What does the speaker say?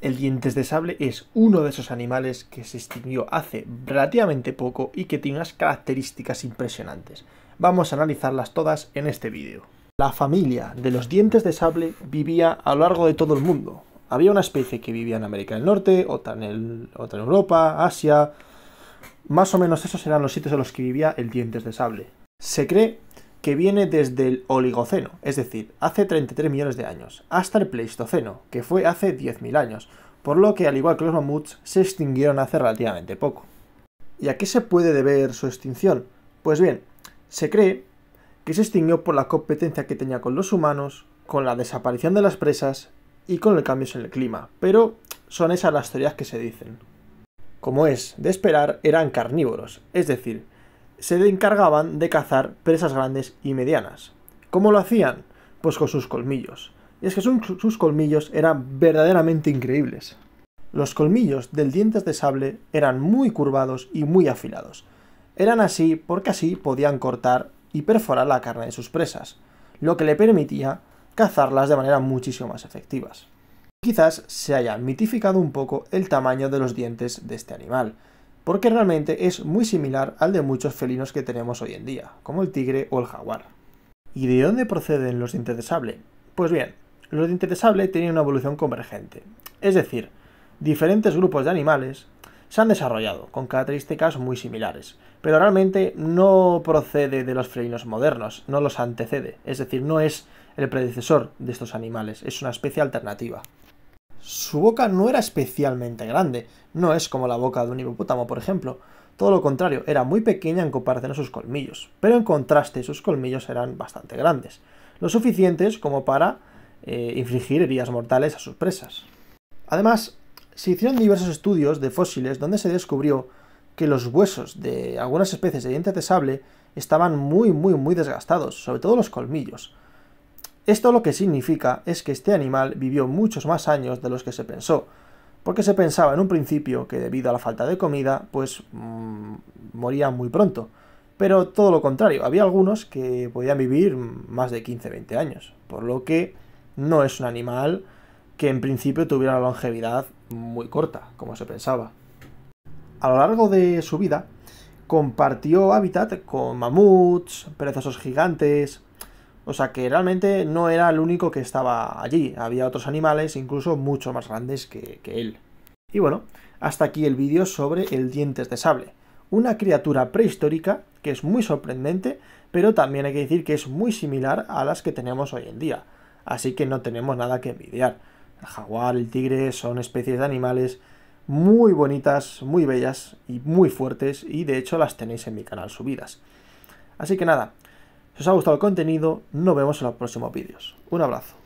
El dientes de sable es uno de esos animales que se extinguió hace relativamente poco y que tiene unas características impresionantes. Vamos a analizarlas todas en este vídeo. La familia de los dientes de sable vivía a lo largo de todo el mundo. Había una especie que vivía en América del Norte, otra en, otra Europa, Asia... Más o menos esos eran los sitios en los que vivía el dientes de sable. Se cree que viene desde el Oligoceno, es decir, hace 33 millones de años, hasta el Pleistoceno, que fue hace 10.000 años, por lo que al igual que los mamuts se extinguieron hace relativamente poco. ¿Y a qué se puede deber su extinción? Pues bien, se cree que se extinguió por la competencia que tenía con los humanos, con la desaparición de las presas y con el cambio en el clima, pero son esas las teorías que se dicen. Como es de esperar, eran carnívoros, es decir, se encargaban de cazar presas grandes y medianas. ¿Cómo lo hacían? Pues con sus colmillos. Y es que sus, colmillos eran verdaderamente increíbles. Los colmillos del dientes de sable eran muy curvados y muy afilados. Eran así porque así podían cortar y perforar la carne de sus presas, lo que le permitía cazarlas de manera muchísimo más efectiva. Quizás se haya mitificado un poco el tamaño de los dientes de este animal, porque realmente es muy similar al de muchos felinos que tenemos hoy en día, como el tigre o el jaguar. ¿Y de dónde proceden los dientes de sable? Pues bien, los dientes de sable tienen una evolución convergente, es decir, diferentes grupos de animales se han desarrollado, con características muy similares, pero realmente no procede de los felinos modernos, no los antecede, es decir, no es el predecesor de estos animales, es una especie alternativa. Su boca no era especialmente grande, no es como la boca de un hipopótamo, por ejemplo. Todo lo contrario, era muy pequeña en comparación a sus colmillos, pero en contraste sus colmillos eran bastante grandes, lo suficientes como para eh, infligir heridas mortales a sus presas. Además, se hicieron diversos estudios de fósiles donde se descubrió que los huesos de algunas especies de dientes de sable estaban muy muy muy desgastados, sobre todo los colmillos, esto lo que significa es que este animal vivió muchos más años de los que se pensó, porque se pensaba en un principio que debido a la falta de comida, pues mm, moría muy pronto. Pero todo lo contrario, había algunos que podían vivir más de 15-20 años, por lo que no es un animal que en principio tuviera la longevidad muy corta, como se pensaba. A lo largo de su vida, compartió hábitat con mamuts, perezosos gigantes, o sea que realmente no era el único que estaba allí, había otros animales incluso mucho más grandes que, él. Y bueno, hasta aquí el vídeo sobre el dientes de sable, una criatura prehistórica que es muy sorprendente, pero también hay que decir que es muy similar a las que tenemos hoy en día, así que no tenemos nada que envidiar. El jaguar, el tigre son especies de animales muy bonitas, muy bellas y muy fuertes, y de hecho las tenéis en mi canal subidas. Así que nada, si os ha gustado el contenido, nos vemos en los próximos vídeos. Un abrazo.